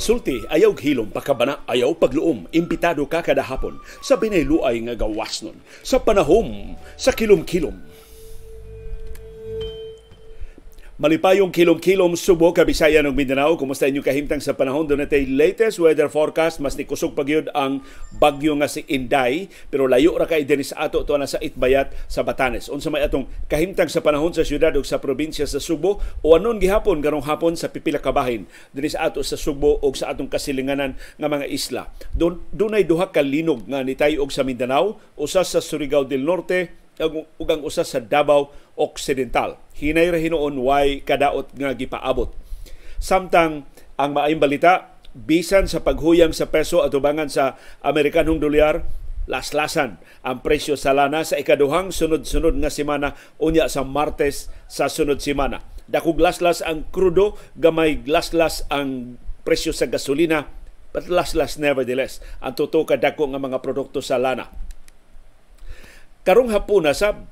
Sulti ayaw hilom pakabana ayaw pagluom imbitado ka kada hapon sa binayluay nga gawas nun sa panahom sa kilom-kilom Malipayong kilom-kilom Subo, Kabisayan ug Mindanao. Kumusta inyo kahimtang sa panahon do natay latest weather forecast mas nikusog pagyud ang bagyo nga si Inday pero layo ra kay dinhi ato to na sa Itbayat sa Batanes. Unsa may atong kahimtang sa panahon sa syudad ug sa probinsya sa Subo o anon gihapon garong hapon sa pipila kabahin. bahin ato sa Subo ug sa atong kasilinganan nga mga isla. Dunay duha ka linog nga nitay og sa Mindanao, usa sa Surigao del Norte, ug ang usa sa Davao Occidental. Hinay ra hinoon way kadaot nga gipaabot. Samtang ang maayong balita bisan sa paghuyang sa peso at ubangan sa Amerikanong dolyar, laslasan ang presyo sa lana sa ikaduhang sunod-sunod nga semana unya sa Martes sa sunod semana. Dakog laslas ang krudo, gamay glaslas ang presyo sa gasolina, but laslas nevertheless ang tuto ka dako nga mga produkto sa lana. Karong hapon na sab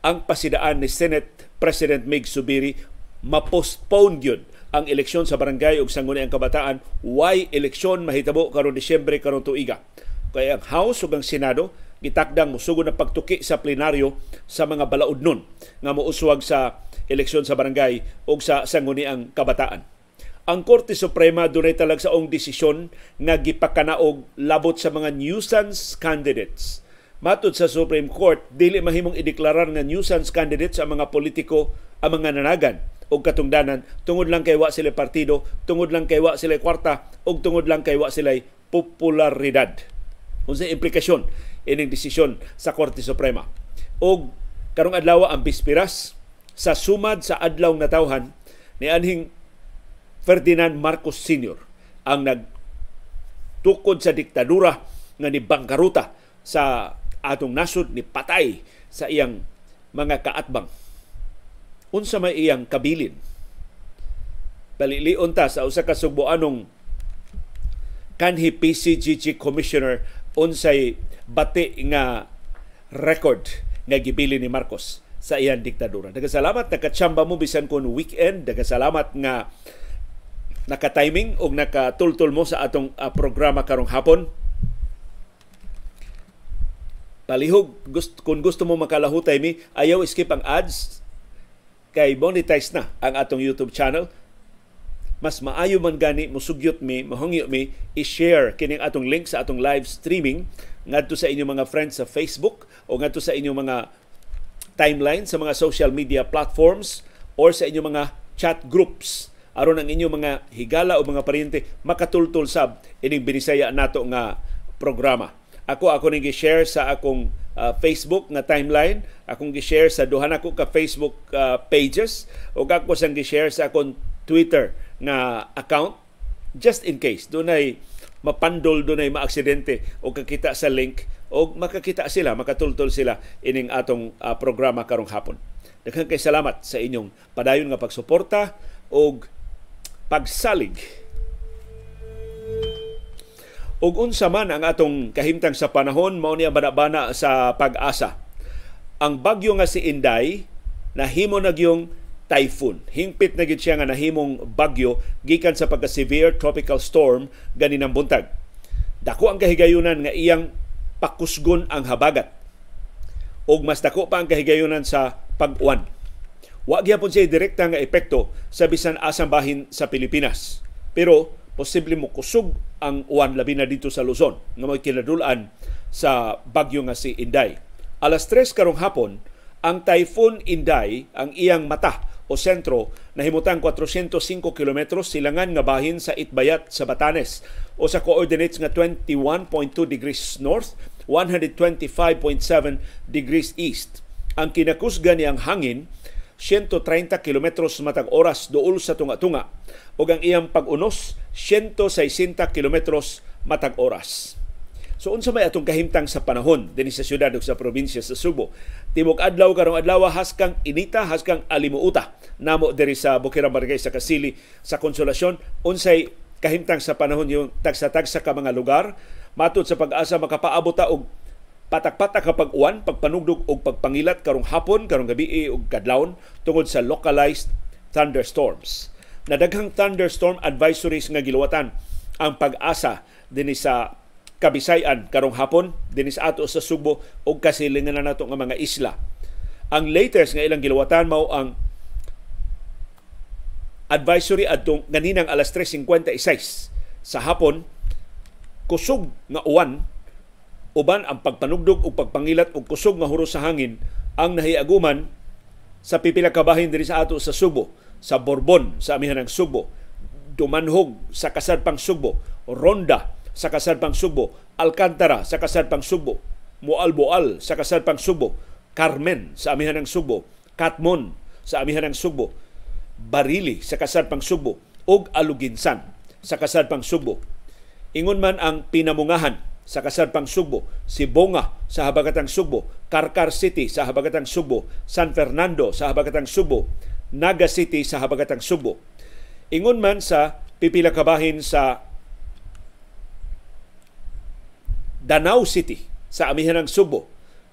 ang pasidaan ni Senate President Mig Subiri mapostpone yun ang eleksyon sa barangay ug sangguni ang kabataan why eleksyon mahitabo karon Disyembre karon tuiga kay ang House ug ang Senado gitakdang musugo na pagtuki sa plenaryo sa mga balaod balaudnon nga mouswag sa eleksyon sa barangay ug sa sangguni ang kabataan ang Korte Suprema dunay talagsaong desisyon nga gipakanaog labot sa mga nuisance candidates Matod sa Supreme Court, dili mahimong ideklarar nga nuisance candidates sa mga politiko ang mga nanagan o katungdanan tungod lang kay wa sila partido, tungod lang kay wa sila kwarta o tungod lang kay wa sila popularidad. Unsa implikasyon ining desisyon sa Korte Suprema. O karong adlaw ang bispiras sa sumad sa adlaw nga tawhan ni anhing Ferdinand Marcos Sr. ang nag tukod sa diktadura nga ni Bangkaruta sa atong nasod ni patay sa iyang mga kaatbang. Unsa may iyang kabilin. Palilion ta sa usa ka sugboanong kanhi PCGG commissioner unsay bati nga record nga gibili ni Marcos sa iyang diktadura. Nagkasalamat nakatsamba mo bisan kon weekend, nagkasalamat nga naka-timing o nakatultol mo sa atong uh, programa karong hapon palihog gust, kung gusto mo makalahutay mi ayaw skip ang ads kay monetize na ang atong YouTube channel mas maayo man gani musugyot mi mahungyo mi i-share kining atong link sa atong live streaming ngadto sa inyong mga friends sa Facebook o ngadto sa inyong mga timeline sa mga social media platforms or sa inyong mga chat groups aron ang inyong mga higala o mga paryente makatultol sab ining binisaya nato nga programa ako ako ning gi-share sa akong uh, Facebook na timeline, akong gi-share sa duha na ko ka Facebook uh, pages ug ako sang gi-share sa akong Twitter na account just in case dunay mapandol dunay maaksidente o kakita sa link o makakita sila, makatultol sila ining atong uh, programa karong hapon. Daghang kay salamat sa inyong padayon nga pagsuporta o pagsalig Og unsa man ang atong kahimtang sa panahon mao niya banabana sa pag-asa ang bagyo nga si Inday nahimo na yung typhoon hingpit na siya nga nahimong bagyo gikan sa pagka severe tropical storm ganinang buntag dako ang kahigayunan nga iyang pakusgon ang habagat Og mas dako pa ang kahigayunan sa pag-uwan wa gyapon siya direkta nga epekto sa bisan asang bahin sa Pilipinas pero posible mo kusog ang uwan labi na dito sa Luzon nga may kinadulaan sa bagyo nga si Inday. Alas tres karong hapon, ang Typhoon Inday, ang iyang mata o sentro, na nahimutang 405 km silangan nga bahin sa Itbayat sa Batanes o sa coordinates nga 21.2 degrees north, 125.7 degrees east. Ang kinakusga niyang hangin 130 km matag oras dool sa tunga-tunga ug ang iyang pag-unos 160 kilometros matag oras. So unsa may atong kahimtang sa panahon dinhi sa syudad sa probinsya sa Subo. Timog adlaw karong adlaw haskang inita haskang alimuuta namo diri sa Bukira Barangay sa Kasili sa Konsolasyon unsay kahimtang sa panahon yung tagsa-tagsa ka mga lugar matud sa pag-asa makapaabot ta og patak-patak kapag uwan, pagpanugdog og pagpangilat karong hapon, karong gabi og kadlawon tungod sa localized thunderstorms na daghang thunderstorm advisories nga giluwatan ang pag-asa dinhi sa Kabisayan karong hapon dinhi sa ato sa Subo ug kasilingan na nato nga mga isla. Ang latest nga ilang giluwatan mao ang advisory adtong ganinang alas 3:56 sa hapon kusog nga uwan uban ang pagpanugdog ug pagpangilat og kusog nga huros sa hangin ang nahiaguman sa pipila ka bahin diri sa ato sa Subo sa Borbon sa amihanang Subo, Dumanhog sa kasadpang Subo, Ronda sa kasadpang Subo, Alcantara sa kasadpang Subo, Mualboal sa kasadpang Subo, Carmen sa amihanang Subo, Katmon sa amihanang Subo, Barili sa kasadpang Subo, ug Aluginsan sa kasadpang Subo. Ingon man ang pinamungahan sa kasadpang Subo, Bonga sa habagatang Subo, Karkar City sa habagatang Subo, San Fernando sa habagatang Subo, Naga City sa habagatang Subo. Ingon man sa pipila kabahin sa Danau City sa Amihanang Subo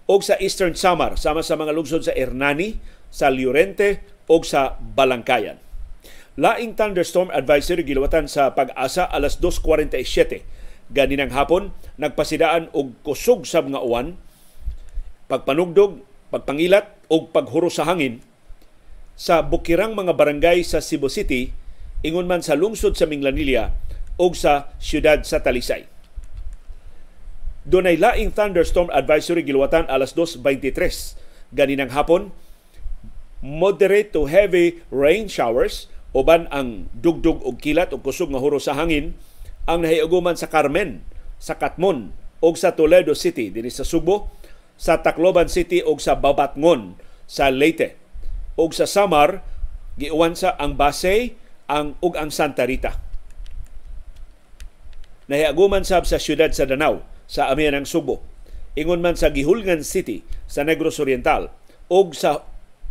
o sa Eastern Samar sama sa mga lungsod sa Hernani, sa Llorente o sa Balangkayan. Laing thunderstorm advisory gilawatan sa pag-asa alas 2.47 ganinang hapon nagpasidaan og kusog sa mga uwan pagpanugdog, pagpangilat o paghuro sa hangin sa bukirang mga barangay sa Cebu City ingon man sa lungsod sa Minglanilla o sa siyudad sa Talisay. Dunay laing thunderstorm advisory giluwatan alas 2.23 ganinang hapon. Moderate to heavy rain showers uban ang dugdog og kilat og kusog nga huro sa hangin ang nahiuguman sa Carmen, sa Katmon o sa Toledo City dinhi sa Subo, sa Tacloban City o sa Babatngon sa Leyte ug sa Samar giuwan sa ang Basay ang ug ang Santa Rita. Nahiaguman sab sa siyudad sa Danau sa Amianang Subo. Ingon man sa Gihulgan City sa Negros Oriental ug sa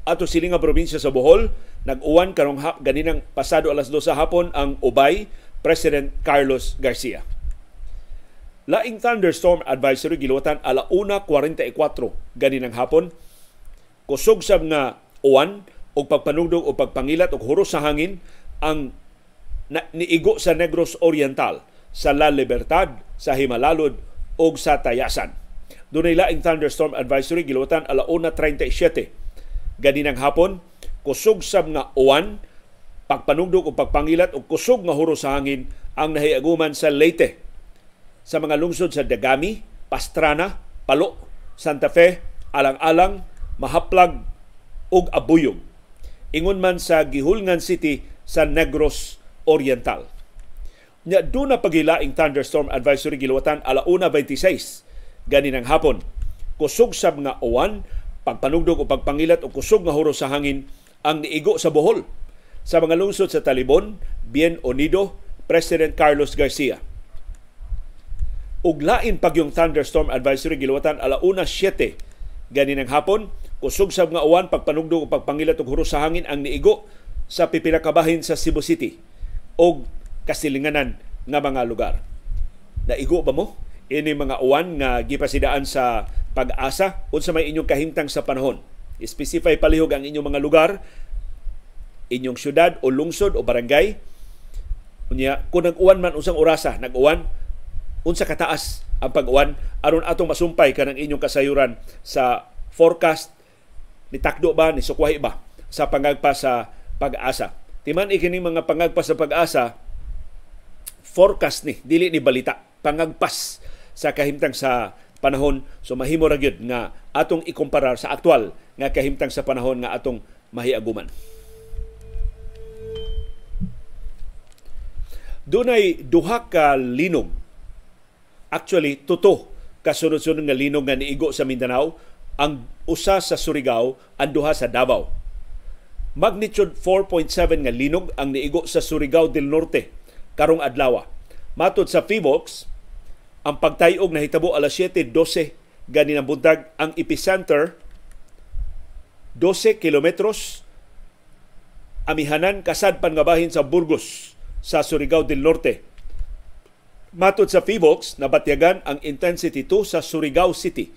ato sili nga probinsya sa Bohol nag-uwan karong hap ganinang pasado alas 2 sa hapon ang ubay President Carlos Garcia. Laing thunderstorm advisory giluwatan ala 1:44 e ganinang hapon. Kusog sab nga uwan o pagpanugdog o pagpangilat o huros sa hangin ang na, niigo sa Negros Oriental sa La Libertad, sa Himalalod o sa Tayasan. Doon ay laing thunderstorm advisory gilutan ala 1.37 ganinang hapon kusog sab nga uwan pagpanugdog o pagpangilat o kusog nga huros sa hangin ang nahiaguman sa Leyte sa mga lungsod sa Dagami, Pastrana, Palo, Santa Fe, Alang-alang, Mahaplag, ug abuyog ingon man sa Gihulngan City sa Negros Oriental. Nya do na pagilaing thunderstorm advisory giluwatan ala 26 gani ng hapon. Kusog sab nga uwan, pagpanugdog o pagpangilat o kusog nga huro sa hangin ang niigo sa Bohol. Sa mga lungsod sa Talibon, Bien Unido, President Carlos Garcia. Uglain yung thunderstorm advisory giluwatan ala 7 gani ng hapon Kusog sab nga uwan pagpanugdog o pagpangilat og huros sa hangin ang niigo sa pipila sa Cebu City og kasilinganan nga mga lugar. Naigo ba mo ini mga uwan nga gipasidaan sa pag-asa unsa may inyong kahimtang sa panahon? Specify palihog ang inyong mga lugar, inyong syudad o lungsod o barangay. Unya, kung nag-uwan man usang orasa, nag-uwan, unsa kataas ang pag-uwan aron atong masumpay kanang inyong kasayuran sa forecast ni ba ni sukwahi ba sa pangagpas sa pag-asa timan ikining mga pangagpas sa pag-asa forecast ni dili ni balita pangagpas sa kahimtang sa panahon so mahimo ra gyud nga atong ikumpara sa aktual nga kahimtang sa panahon nga atong mahiaguman Dunay duha ka linog. Actually, tuto kasunod-sunod nga linog nga niigo sa Mindanao ang usa sa Surigao ang duha sa Davao. Magnitude 4.7 nga linog ang niigo sa Surigao del Norte karong Adlawa. Matod sa Fivox, ang pagtayog nahitabo alas 7:12 gani ng buntag ang epicenter 12 kilometros amihanan kasadpan nga sa Burgos sa Surigao del Norte. Matod sa Fivox, nabatyagan ang intensity 2 sa Surigao City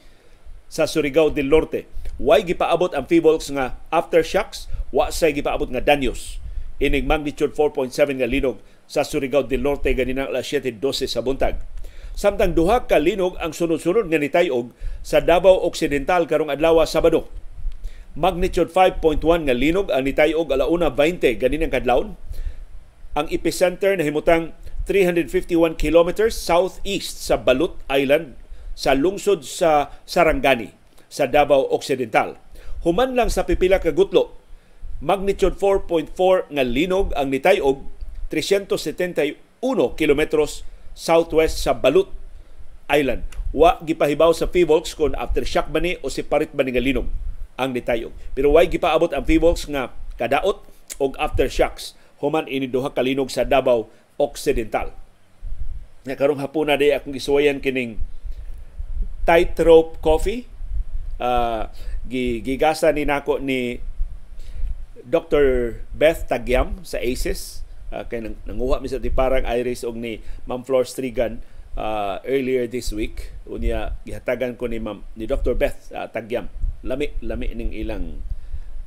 sa Surigao del Norte. Way gipaabot ang Feebolks nga aftershocks, wa say gipaabot nga danyos. Inig magnitude 4.7 nga linog sa Surigao del Norte ganinang alas 7.12 sa buntag. Samtang duha ka linog ang sunod-sunod nga nitayog sa Davao Occidental karong adlaw Sabado. Magnitude 5.1 nga linog ang nitayog alauna 20 ganinang kadlawon. Ang epicenter na himutang 351 kilometers southeast sa Balut Island sa lungsod sa Sarangani sa Davao Occidental. Human lang sa pipila ka gutlo, magnitude 4.4 nga linog ang nitayog 371 kilometros southwest sa Balut Island. Wa gipahibaw sa Fivolks kung aftershock ba ni o si parit ba ni nga linog ang nitayog. Pero wa gipaabot ang Fivolks nga kadaot og aftershocks human ini duha ka linog sa Davao Occidental. Nga karong hapuna na day akong isuwayan kining Tightrope Coffee. Uh, gigasa ni nako ni Dr. Beth Tagyam sa ACES. Uh, ah, kay nang, nanguha mi sa tiparang Iris og ni Ma'am Flor Strigan uh, earlier this week. Unya gihatagan ko ni Ma'am ni Dr. Beth uh, Tagyam. Lami lami ning ilang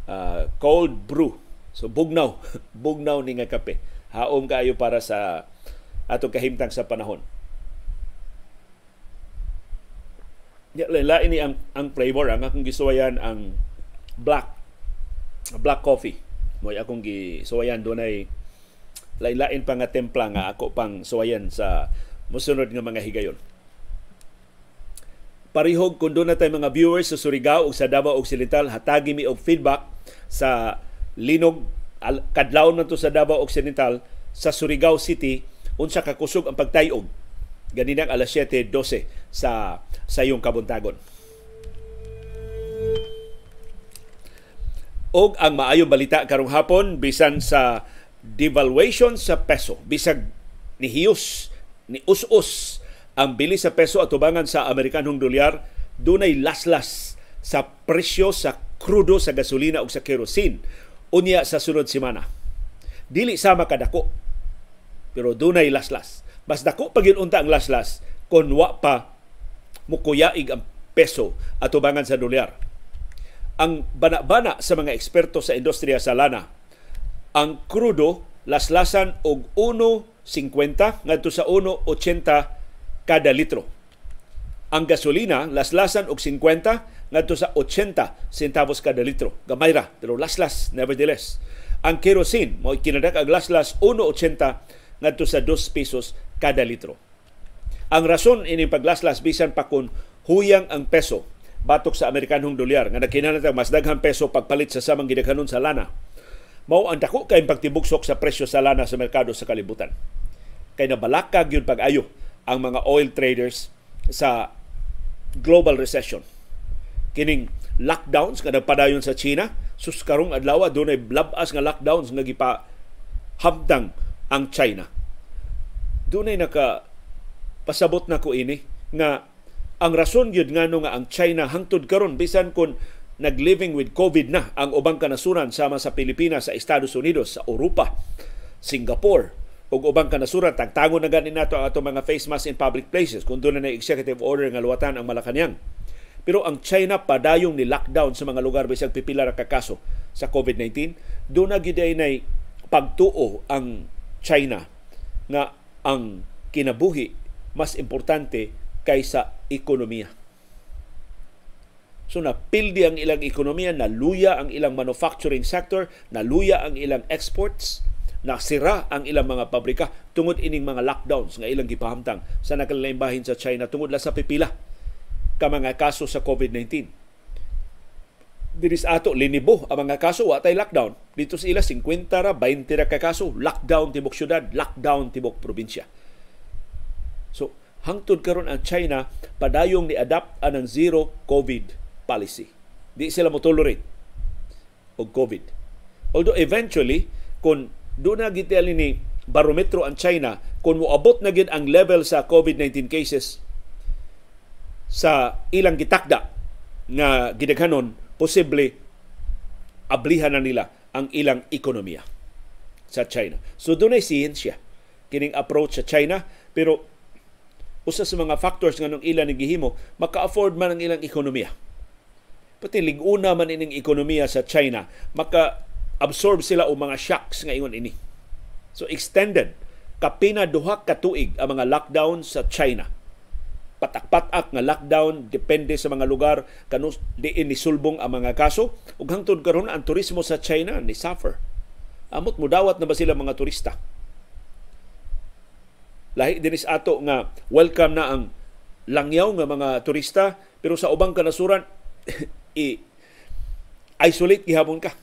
uh, cold brew. So bugnaw, bugnaw ni nga kape. Haom kaayo para sa atong kahimtang sa panahon. lain ni ang, ang flavor ang akong gisuwayan ang black black coffee moy akong gisuwayan dunay lain-lain pa nga templa nga ako pang suwayan sa musunod nga mga higayon parihog kun doon na tay mga viewers sa Surigao ug sa Davao Occidental, hatagi mi og feedback sa linog kadlawon man to sa Davao Occidental sa Surigao City unsa ka kusog ang pagtayog ganinang alas 7.12 sa sa sayong kabuntagon. Og ang maayong balita karong hapon bisan sa devaluation sa peso, bisag ni Hiyos, ni Us-Us, ang bili sa peso at tubangan sa Amerikanong dolyar, dunay laslas sa presyo sa krudo sa gasolina ug sa kerosene unya sa sunod semana. Dili sama kadako pero dunay laslas. Mas dako pag unta ang laslas kon wa pa mukuyaig ang peso at ubangan sa dolyar. Ang bana-bana sa mga eksperto sa industriya sa lana, ang krudo laslasan og 1.50 ngadto sa 1.80 kada litro. Ang gasolina laslasan og 50 ngadto sa 80 centavos kada litro. Gamay ra pero laslas nevertheless. Ang kerosene mo kinadak ang laslas 1.80 ngadto sa 2 pesos kada litro. Ang rason ini paglaslas bisan pa kun huyang ang peso batok sa Amerikanong dolyar nga nagkinahanglan mas daghang peso pagpalit sa samang gidaghanon sa lana mao ang dako kay pagtibuksok sa presyo sa lana sa merkado sa kalibutan. Kay nabalaka gyud pag-ayo ang mga oil traders sa global recession. Kining lockdowns nga nagpadayon sa China, sus karong adlaw dunay blabas nga lockdowns nga gipa hamdang ang China dunay naka pasabot na ko ini nga ang rason gyud ngano nga ang China hangtod karon bisan kun nagliving with COVID na ang ubang kanasuran sama sa Pilipinas, sa Estados Unidos, sa Europa, Singapore, ug ubang kanasuran tagtago na ganin nato ang ato mga face mask in public places kun dunay na executive order nga luwatan ang Malacañang. Pero ang China padayong ni lockdown sa mga lugar bisag pipila ra ka kaso sa COVID-19, do na gyud nay pagtuo ang China na ang kinabuhi mas importante kaysa ekonomiya. So napildi ang ilang ekonomiya, naluya ang ilang manufacturing sector, naluya ang ilang exports, nasira ang ilang mga pabrika tungod ining mga lockdowns nga ilang gipahamtang sa nakalain bahin sa China tungod la sa pipila ka mga kaso sa COVID-19 diri sa ato linibo ang mga kaso wa tay lockdown dito sa ila 50 ra 20 ra ka kaso lockdown tibok syudad lockdown tibok probinsya so hangtod karon ang China padayong ni adapt anang zero covid policy di sila mo tolerate og covid although eventually kung do na gitali ni barometro ang China kung moabot na gid ang level sa covid-19 cases sa ilang gitakda nga gidaghanon posible ablihan na nila ang ilang ekonomiya sa China. So doon ay siyensya kining approach sa China pero usa sa mga factors nga nung ilan gihimo maka-afford man ang ilang ekonomiya. Pati liguna man ining ekonomiya sa China maka absorb sila og mga shocks nga ingon ini. So extended kapina duha ka tuig ang mga lockdown sa China patak-patak nga lockdown depende sa mga lugar kanus diin nisulbong ang mga kaso ug hangtod karon ang turismo sa China ni suffer amot mudawat na ba sila mga turista lahi dinis ato nga welcome na ang langyaw nga mga turista pero sa ubang kanasuran i isolate gihapon ka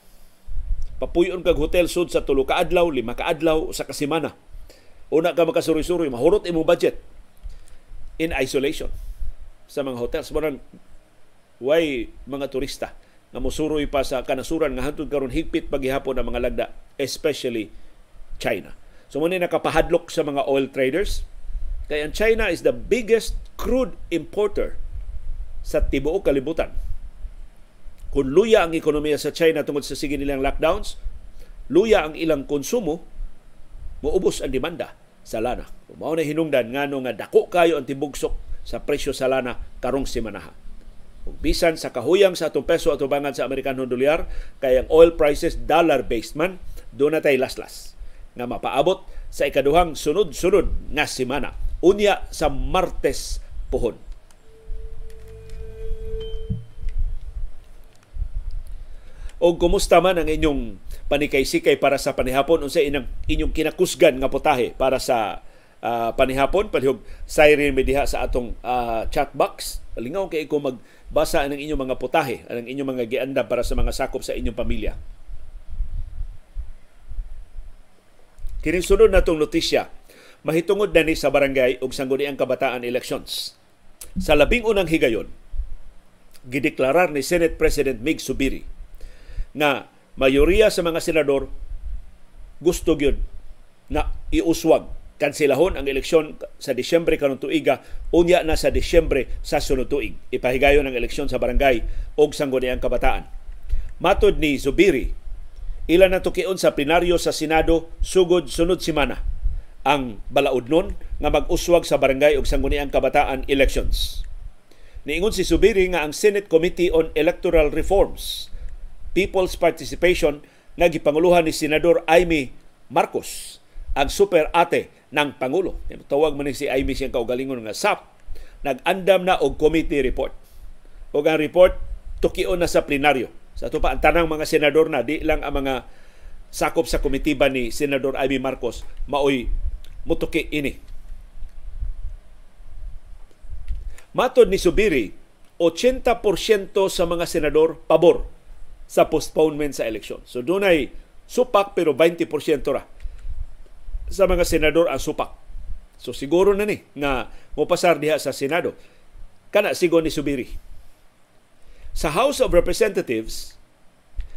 papuyon kag hotel sud sa tulo ka adlaw lima ka adlaw sa ka semana una ka makasuri-suri mahurot imong budget in isolation sa mga hotels. Murang, why mga turista nga musuroy pa sa kanasuran nga hangtod karon higpit paghihapon ang mga lagda, especially China. So muna nakapahadlok sa mga oil traders. Kaya ang China is the biggest crude importer sa tibuok kalibutan. Kung luya ang ekonomiya sa China tungod sa sige nilang lockdowns, luya ang ilang konsumo, muubos ang demanda sa lana. mao na hinungdan ngano nga dako kayo ang tibugsok sa presyo sa lana karong semana. Kung bisan sa kahuyang sa atong peso atubangan sa Amerikanong dolyar kay ang oil prices dollar based man do na tay laslas nga mapaabot sa ikaduhang sunod-sunod nga semana. Unya sa Martes puhon. O kumusta man ang inyong panikay-sikay para sa panihapon unsa inang inyong kinakusgan nga putahe para sa uh, panihapon palihog siren mi sa atong uh, chat box lingaw kay ko magbasa ng inyong mga putahe ang inyong mga gianda para sa mga sakop sa inyong pamilya Kining sunod natong notisya mahitungod na ni sa barangay ug sangguniang kabataan elections sa labing unang higayon gideklarar ni Senate President Mig Subiri na mayoriya sa mga senador gusto gyud na iuswag kansilahon ang eleksyon sa Disyembre kanong tuiga unya na sa Disyembre sa sunod tuig ipahigayon ang eleksyon sa barangay og sanggunian kabataan matud ni Zubiri ila natukion sa plenaryo sa Senado sugod sunod semana ang balaod nun nga mag-uswag sa barangay og sanggunian kabataan elections niingon si Subiri nga ang Senate Committee on Electoral Reforms people's participation nga gipanguluhan ni Senador Amy Marcos ang super ate ng Pangulo. Eh, tawag man si Amy siyang kaugalingon nga SAP. Nag-andam na og committee report. O ang report tukion na sa plenaryo. Sa ito pa, ang tanang mga senador na, di lang ang mga sakop sa komitiba ni Senador Amy Marcos, maoy mutuki ini. Matod ni Subiri, 80% sa mga senador pabor sa postponement sa eleksyon. So dunay supak pero 20% ra sa mga senador ang supak. So siguro na ni na mopasar diha sa Senado kana sigo ni Subiri. Sa House of Representatives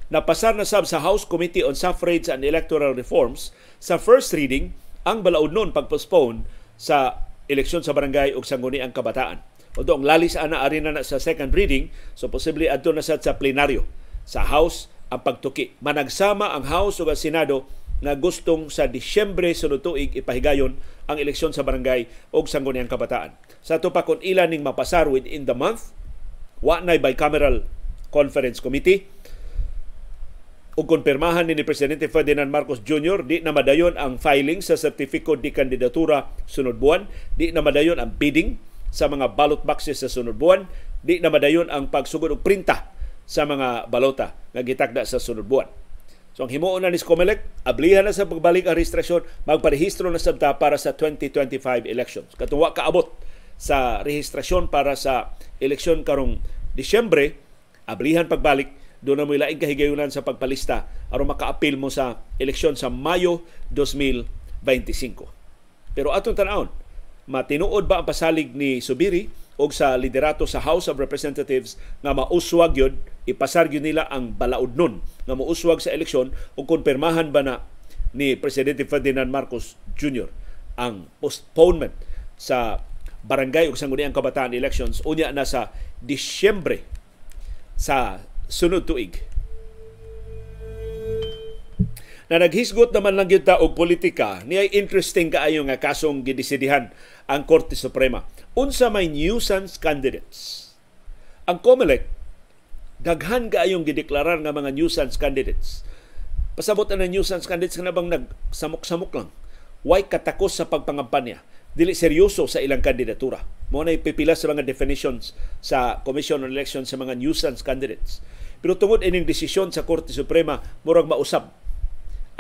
napasar na sab sa House Committee on Suffrage and Electoral Reforms sa first reading ang balaod nun pagpostpone sa eleksyon sa barangay ug ang kabataan. Although ang lalis ana ari na, na sa second reading, so posible adto na sa plenaryo sa House ang pagtuki. Managsama ang House ug Senado nga gustong sa Disyembre sunod tuig ipahigayon ang eleksyon sa barangay ug sanggunian kabataan. Sa to pa kun ilan ning mapasar within the month, wa nay bicameral conference committee o konpirmahan ni, ni Presidente Ferdinand Marcos Jr. di na madayon ang filing sa sertipiko di kandidatura sunod buwan, di na madayon ang bidding sa mga ballot boxes sa sunod buwan, di na madayon ang pagsugod og printa sa mga balota nga gitakda sa sunod buwan. So ang himuon na ni Comelec, ablihan na sa pagbalik ang registrasyon, magparehistro na sabta para sa 2025 elections. Katong wa kaabot sa rehistrasyon para sa eleksyon karong Disyembre, ablihan pagbalik doon na mo ilaing kahigayunan sa pagpalista aron makaapil mo sa eleksyon sa Mayo 2025. Pero atong tan-aon, matinuod ba ang pasalig ni Subiri o sa liderato sa House of Representatives nga mauswag yun ipasar yun nila ang balaod nun nga muuswag sa eleksyon o konpirmahan ba na ni Presidente Ferdinand Marcos Jr. ang postponement sa barangay ug sangguniang kabataan elections unya na sa Disyembre sa sunod tuig. Na naghisgot naman lang gyud ta og politika, niya interesting kaayo nga kasong gidesidihan ang Korte Suprema. Unsa may nuisance candidates? Ang COMELEC daghan kaayong gideklarar nga mga nuisance candidates. Pasabot na nuisance candidates na bang nagsamok-samok lang. Why katakos sa pagpangampanya? Dili seryoso sa ilang kandidatura. Mo na ipipila sa mga definitions sa Commission on Elections sa mga nuisance candidates. Pero tungod ining desisyon sa Korte Suprema, murag mausab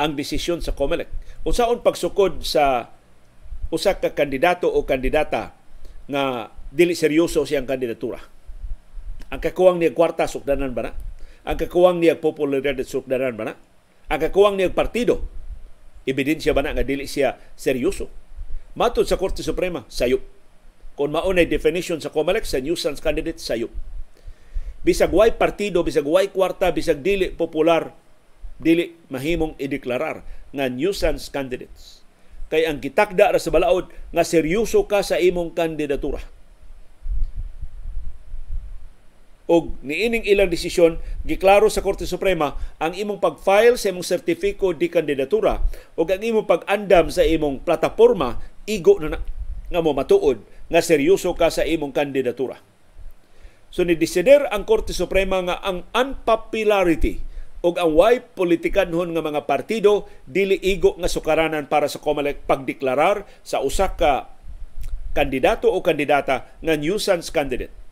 ang desisyon sa COMELEC. Unsaon pagsukod sa usa ka kandidato o kandidata nga dili seryoso siyang kandidatura. Ang kakuwang niya kwarta sukdanan ba na? Ang kakuwang niya popularidad sukdanan ba na? Ang kakuwang niya partido, ebidensya ba na nga dili siya seryoso? Matod sa Korte Suprema, sayop. Kung maunay definition sa COMELEC sa nuisance candidate, sayop. Bisag way partido, bisag way kwarta, bisag dili popular, dili mahimong ideklarar nga nuisance candidates. Kay ang gitakda ra sa balaod nga seryoso ka sa imong kandidatura og niining ilang desisyon giklaro sa Korte Suprema ang imong pag-file sa imong sertipiko di kandidatura ug ang imong pag-andam sa imong plataporma igo na, na nga mo matuod nga seryoso ka sa imong kandidatura. So ni desider ang Korte Suprema nga ang unpopularity ug ang way politikanhon nga mga partido dili igo nga sukaranan para sa COMELEC pagdeklarar sa usa ka kandidato o kandidata nga nuisance candidate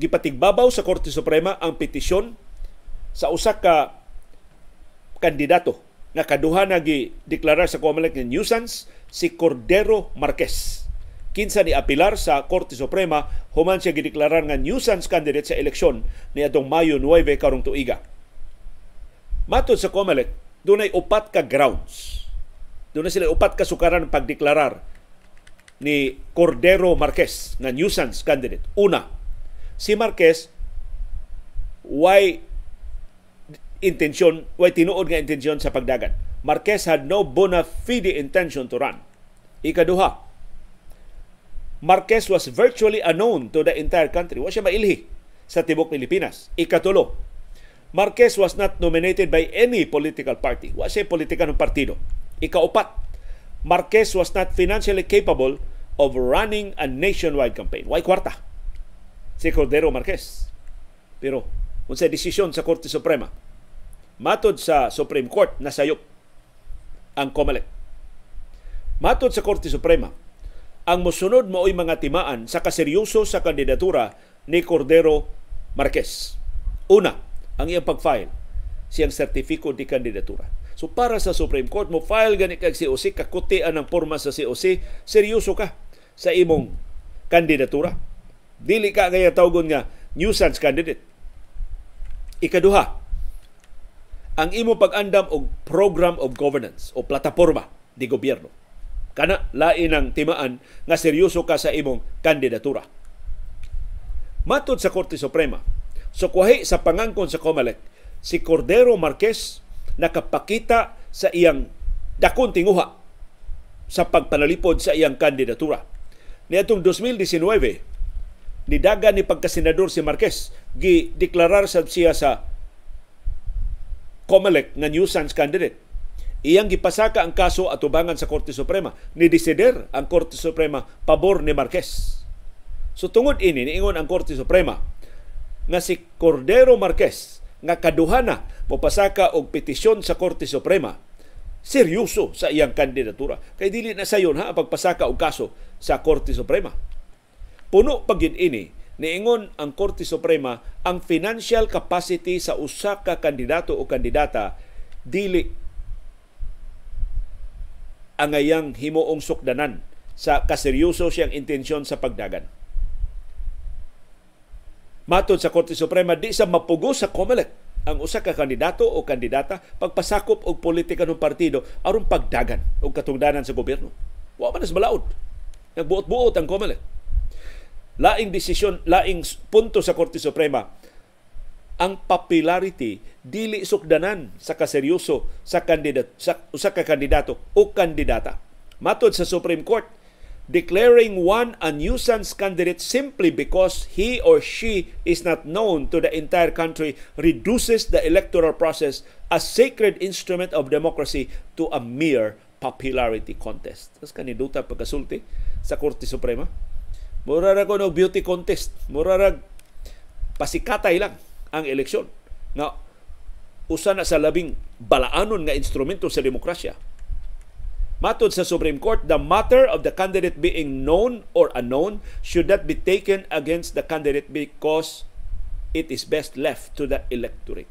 gipatigbabaw sa Korte Suprema ang petisyon sa usa ka kandidato nga kaduha na gideklarar sa Comelec ng nuisance si Cordero Marquez. Kinsa ni apilar sa Korte Suprema human siya gideklarar nga nuisance candidate sa eleksyon ni niadtong Mayo 9 karong tuiga. Matod sa Comelec, dunay upat ka grounds. Dunay sila upat ka sukaran pagdeklarar ni Cordero Marquez nga nuisance candidate. Una, si Marquez why intention why tinuod nga intention sa pagdagat. Marquez had no bona fide intention to run. Ikaduha, Marquez was virtually unknown to the entire country. Wa siya mailhi sa tibok Pilipinas. Ikatulo, Marquez was not nominated by any political party. Wa siya politika ng partido. Ikaupat, Marquez was not financially capable of running a nationwide campaign. Why kwarta? si Cordero Marquez. Pero kung sa desisyon sa Korte Suprema, matod sa Supreme Court, na sayop ang COMELEC. Matod sa Korte Suprema, ang mosunod mao'y mga timaan sa kaseryoso sa kandidatura ni Cordero Marquez. Una, ang iyang pag-file siyang sertifiko di kandidatura. So para sa Supreme Court, mo file gani kag COC, kakutian ang porma sa COC, seryoso ka sa imong kandidatura Dili ka kaya tawgon nga nuisance candidate. Ikaduha, ang imo pag-andam og program of governance o plataporma di gobyerno. Kana lain ang timaan nga seryoso ka sa imong kandidatura. Matod sa Korte Suprema, so sukwahi sa pangangkon sa COMELEC, si Cordero Marquez nakapakita sa iyang dakon tinguha sa pagpanalipod sa iyang kandidatura. Niadtong 2019, nidagan ni pagkasenador si Marquez gi deklarar sad siya sa COMELEC nga nuisance candidate. Iyang gipasaka ang kaso atubangan sa Korte Suprema. Ni desider ang Korte Suprema pabor ni Marquez. So tungod ini niingon ang Korte Suprema nga si Cordero Marquez nga kaduhana mopasaka og petisyon sa Korte Suprema seryoso sa iyang kandidatura. Kay dili na sayon ha ang pagpasaka og kaso sa Korte Suprema. Puno pagin ini niingon ang Korte Suprema ang financial capacity sa usa ka kandidato o kandidata dili ang ayang himoong sukdanan sa kaseryoso siyang intensyon sa pagdagan. Matod sa Korte Suprema, di sa mapugo sa COMELEC ang usa ka kandidato o kandidata pagpasakop og politika ng partido aron pagdagan og katungdanan sa gobyerno. Wa man sa balaod. Nagbuot-buot ang COMELEC laing desisyon, laing punto sa Korte Suprema, ang popularity dili sukdanan sa kaseryoso sa kandidat sa usa ka kandidato o kandidata. Matod sa Supreme Court, declaring one a nuisance candidate simply because he or she is not known to the entire country reduces the electoral process, a sacred instrument of democracy, to a mere popularity contest. Tapos kaniduta pagkasulti sa Korte Suprema. Murarag ra beauty contest. Murarag ra pasikatay lang ang eleksyon. Nga usa na sa labing balaanon nga instrumento sa demokrasya. Matod sa Supreme Court, the matter of the candidate being known or unknown should not be taken against the candidate because it is best left to the electorate.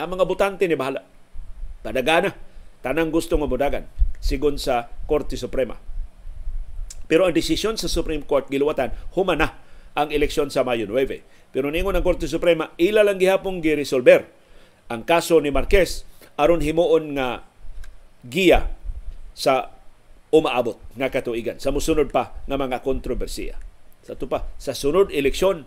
Ang mga butante ni bahala. Padagana. Tanang gusto nga budagan. Sigon sa Korte Suprema. Pero ang desisyon sa Supreme Court giluwatan humana ang eleksyon sa Mayo 9. Pero ningon ang Korte Suprema ila lang gihapong giresolber ang kaso ni Marquez aron himuon nga giya sa umaabot nga katuigan sa musunod pa nga mga kontrobersiya. Sa tupa sa sunod eleksyon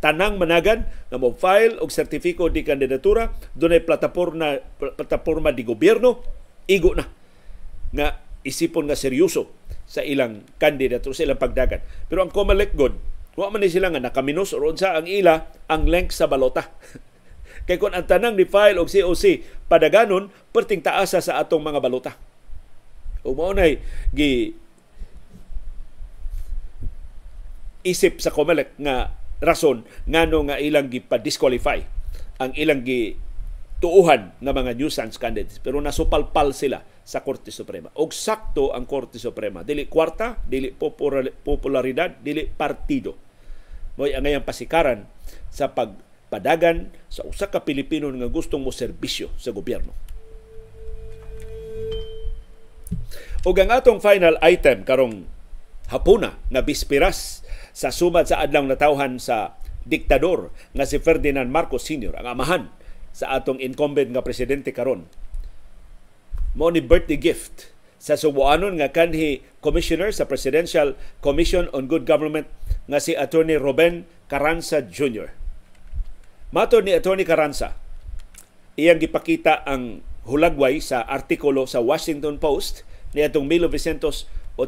tanang managan nga mo file og sertipiko di kandidatura dunay plataporma plataporma di gobyerno igo na nga isipon nga seryoso sa ilang kandidato sa ilang pagdagat. Pero ang Comelec God, wa man ni sila nga nakaminos or unsa ang ila ang length sa balota. Kay kun ang tanang ni file og COC padaganon perting taasa sa atong mga balota. O mao nay gi isip sa Comelec nga rason ngano nga ilang gipa-disqualify ang ilang gi tuuhan ng mga nuisance candidates pero nasupalpal sila sa Korte Suprema. Og sakto ang Korte Suprema. Dili kwarta, dili popularidad, dili partido. Mo'y ang ngayang pasikaran sa pagpadagan sa usa ka Pilipino nga gustong mo serbisyo sa gobyerno. Og ang atong final item karong hapuna nga bispiras sa sumad sa adlaw natawhan sa diktador nga si Ferdinand Marcos Sr. ang amahan sa atong incumbent nga presidente karon mao ni birthday gift sa subuanon nga kanhi commissioner sa Presidential Commission on Good Government nga si Attorney Ruben Carranza Jr. Mato ni Attorney Carranza, iyang gipakita ang hulagway sa artikulo sa Washington Post ni atong 1986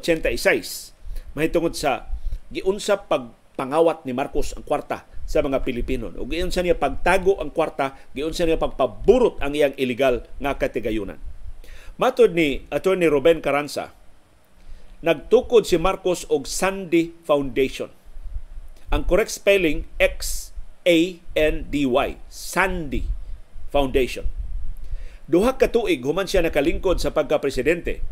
mahitungod sa giunsa pagpangawat ni Marcos ang kwarta sa mga Pilipino. O giunsa niya pagtago ang kwarta, giunsa niya pagpaburot ang iyang ilegal nga katigayunan. Matod ni Attorney Ruben Caranza, nagtukod si Marcos og Sandy Foundation. Ang correct spelling X A N D Y, Sandy Foundation. Duha ka tuig human siya nakalingkod sa pagka-presidente.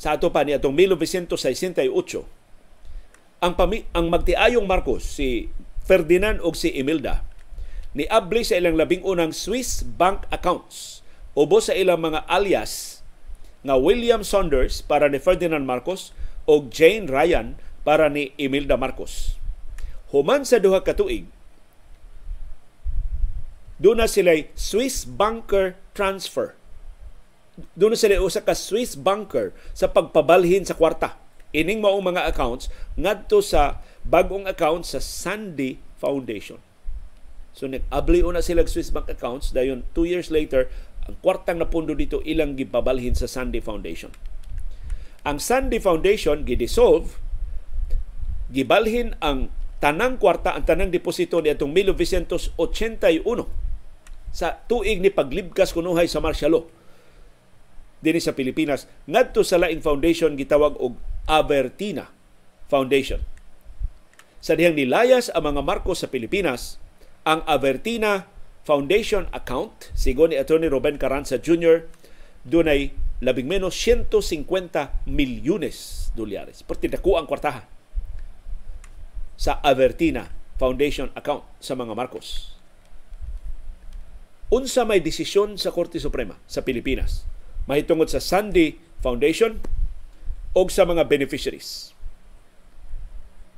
Sa ato pa ni atong 1968, ang pami- ang magtiayong Marcos si Ferdinand og si Imelda ni abli sa ilang labing unang Swiss bank accounts ubos sa ilang mga alias nga William Saunders para ni Ferdinand Marcos o Jane Ryan para ni Imelda Marcos. Human sa duha ka tuig, doon na sila Swiss banker transfer. Doon na sila usa ka Swiss banker sa pagpabalhin sa kwarta. Ining mao mga accounts ngadto sa bagong account sa Sandy Foundation. So nag-abli una sila Swiss bank accounts dayon 2 years later ang kwartang na pondo dito ilang gipabalhin sa Sandy Foundation. Ang Sandy Foundation gidissolve gibalhin ang tanang kwarta ang tanang deposito ni atong 1981 sa tuig ni paglibkas kunuhay sa martial law dinhi sa Pilipinas ngadto sa laing foundation gitawag og Avertina Foundation. Sa dihang nilayas ang mga Marcos sa Pilipinas, ang Avertina foundation account, sigon ni Attorney Ruben Carranza Jr., dunay labing menos 150 milyones dolyares. Pero tinaku ang kwartaha sa Avertina Foundation account sa mga Marcos. Unsa may desisyon sa Korte Suprema sa Pilipinas mahitungod sa Sandy Foundation o sa mga beneficiaries.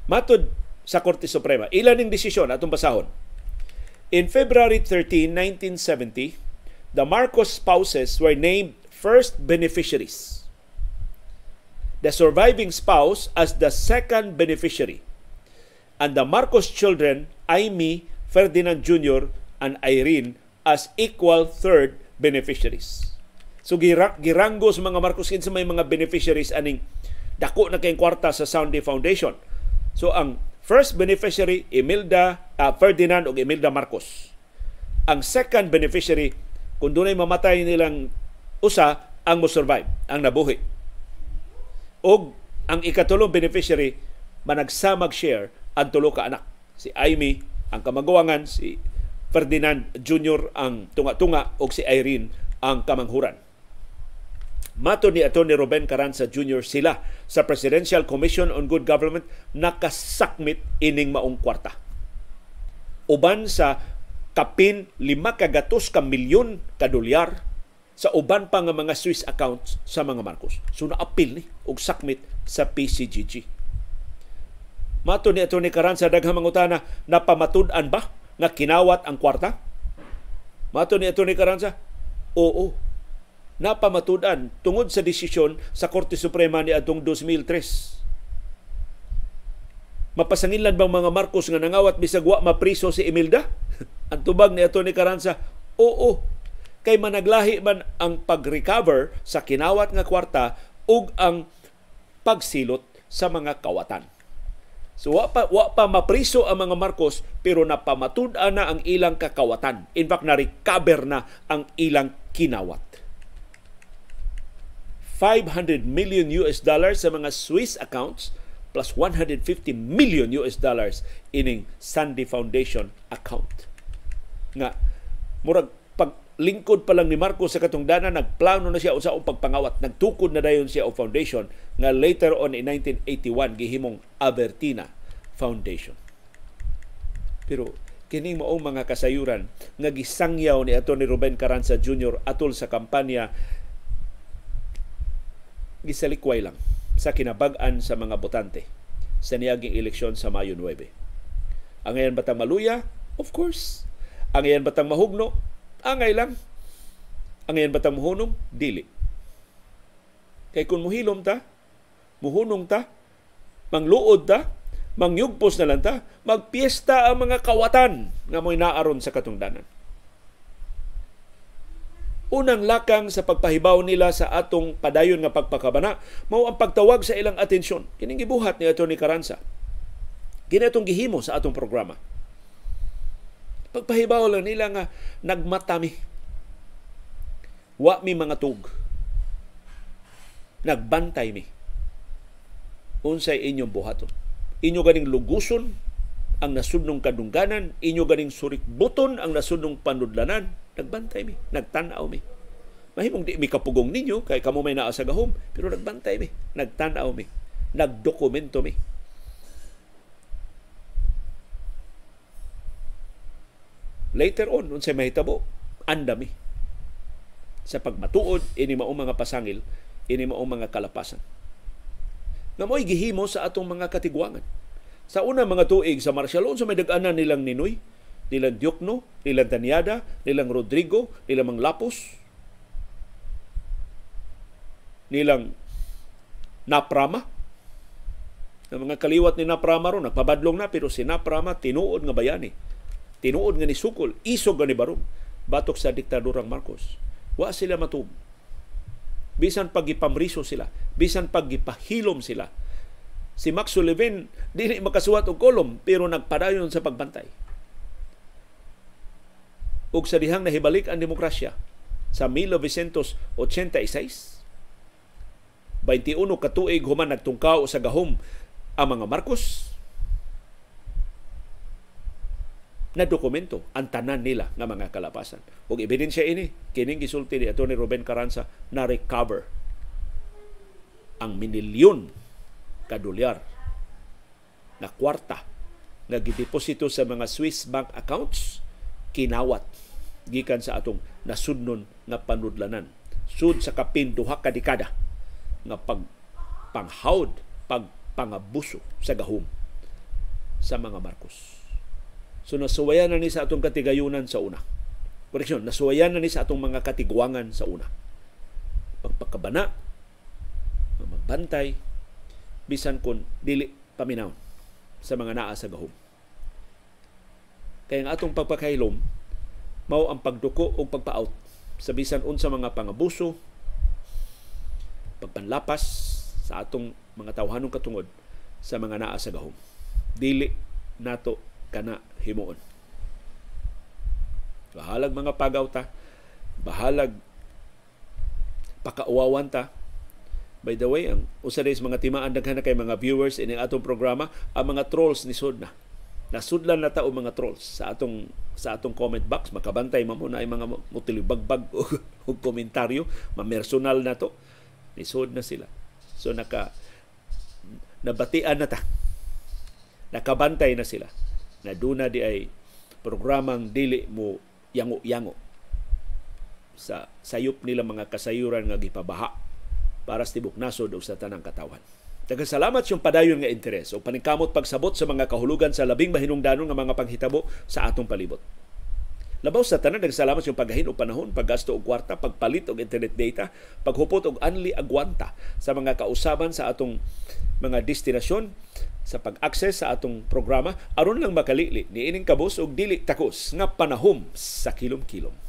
Matod sa Korte Suprema, ilan ang desisyon atong basahon In February 13, 1970, the Marcos spouses were named first beneficiaries. The surviving spouse as the second beneficiary. And the Marcos children, Aimee, Ferdinand Jr., and Irene as equal third beneficiaries. So girang, sa mga Marcos kinsa may mga beneficiaries aning dako na kay kwarta sa Sound Foundation. So ang First beneficiary, Imelda uh, Ferdinand o Imelda Marcos. Ang second beneficiary, kung doon mamatay nilang usa, ang mo-survive, ang nabuhi. O ang ikatulong beneficiary, managsamag share ang tulo ka anak. Si Amy, ang kamagawangan, si Ferdinand Jr. ang tunga-tunga o si Irene ang kamanghuran. Mato ni Atty. Ruben Carranza Jr. sila sa Presidential Commission on Good Government nakasakmit ining maong kwarta. Uban sa kapin lima kagatos ka milyon ka dolyar sa uban pa nga mga Swiss accounts sa mga Marcos. So naapil ni og sakmit sa PCGG. Mato ni Atty. Carranza daghang mangutana napamatud-an ba nga kinawat ang kwarta? Mato ni Atty. Carranza, oo, na pamatudan tungod sa desisyon sa Korte Suprema ni atong 2003. Mapasangin lang bang mga Marcos nga nangawat bisag wa mapriso si Imelda? ang tubag ni Atty. Carranza, oo. Kay managlahi man ang pag-recover sa kinawat nga kwarta ug ang pagsilot sa mga kawatan. So wa pa, wa pa mapriso ang mga Marcos pero napamatud-an na ang ilang kakawatan. In fact, na-recover na ang ilang kinawat. 500 million US dollars sa mga Swiss accounts plus 150 million US dollars ining Sandy Foundation account. Nga, murag paglingkod pa lang ni Marco sa katungdanan, nagplano na siya usa og pagpangawat, nagtukod na dayon siya og foundation nga later on in 1981 gihimong Albertina Foundation. Pero kini mao mga kasayuran nga gisangyaw ni Atty. Ruben Caranza Jr. atol sa kampanya gisalikway lang sa kinabag-an sa mga botante sa niaging eleksyon sa Mayo 9. Ang ayan batang maluya? Of course. Ang ayan batang mahugno? Angay lang. Ang ayan batang muhunong? Dili. Kay kung muhilom ta, muhunong ta, mangluod ta, mangyugpos na lang ta, magpiesta ang mga kawatan nga mo'y naaron sa katungdanan. Unang lakang sa pagpahibaw nila sa atong padayon nga pagpakabana mao ang pagtawag sa ilang atensyon. kini gibuhat ni Attorney Karansa. Kinatong gihimo sa atong programa. Pagpahibaw lang nila nga nagmatami. Wa mi mga tug. Nagbantay mi. Unsay inyong buhaton. Inyo ganing luguson ang nasunong kadungganan, inyo ganing surik buton ang nasunong panudlanan, Nagbantay mi, nagtanaw mi. Mahimong di mi kapugong ninyo kay kamo may naa sa gahom, pero nagbantay mi, nagtanaw mi, nagdokumento mi. Later on, unsay mahitabo, andami sa pagmatuod ini maong mga pasangil, ini maong mga kalapasan. Nga mo'y gihimo sa atong mga katigwangan. Sa una mga tuig sa martial law, sa may daganan nilang ninoy, nilang Diokno, nilang Taniada, nilang Rodrigo, nilang Lapos, nilang Naprama. Ang mga kaliwat ni Naprama ron, nagpabadlong na, pero si Naprama tinuod nga bayani. Tinuod nga ni Sukol, isog nga ni Barong, batok sa diktadurang Marcos. Wa sila matub. Bisan pagipamriso sila, bisan pagipahilom sila. Si Max Sullivan, dili makasuhat og kolom, pero nagpadayon sa pagbantay ug sa dihang nahibalik ang demokrasya sa 1986 21 ka tuig human nagtungkaw sa gahom ang mga Marcos na dokumento ang tanan nila nga mga kalapasan. Ug ebidensya ini kining gisulti ni Attorney Ruben Carranza na recover ang minilyon ka dolyar na kwarta nga gideposito sa mga Swiss bank accounts kinawat gikan sa atong nasudnon nga panudlanan sud sa kapin duha ka dekada nga pag panghawd pag pangabuso sa gahom sa mga Marcos. So nasuwayan na ni sa atong katigayunan sa una. Koreksyon, nasuwayan na ni sa atong mga katigwangan sa una. Pagpakabana, magbantay, bisan kun dili paminaw sa mga naa sa gahom. Kaya ang atong pagpakailom, mao ang pagduko o pagpaout sa bisan unsa mga pangabuso, pagpanlapas sa atong mga tawhanong katungod sa mga naa sa gahom. Dili nato kana himuon. Bahalag mga pagawta, bahalag pakauwawan ta. By the way, ang usa mga timaan daghan kay mga viewers ini atong programa, ang mga trolls ni Sudna nasudlan na tao mga trolls sa atong sa atong comment box makabantay man mo na ay mga mutilibagbag og, og komentaryo mamersonal na to nisod na sila so naka nabatian na ta nakabantay na sila na duna di ay programang dili mo yango-yango sa sayop nila mga kasayuran nga gipabaha para sa tibok nasod o sa tanang katawan. Nagasalamat yung padayon nga interes o paningkamot pagsabot sa mga kahulugan sa labing mahinungdanon nga mga panghitabo sa atong palibot. Labaw sa tanan nagsalamat yung paghahin og panahon, paggasto og kwarta, pagpalit og internet data, paghupot og anli agwanta sa mga kausaban sa atong mga destinasyon sa pag-access sa atong programa aron lang makalili ining kabus og dili takos nga panahom sa kilom-kilom.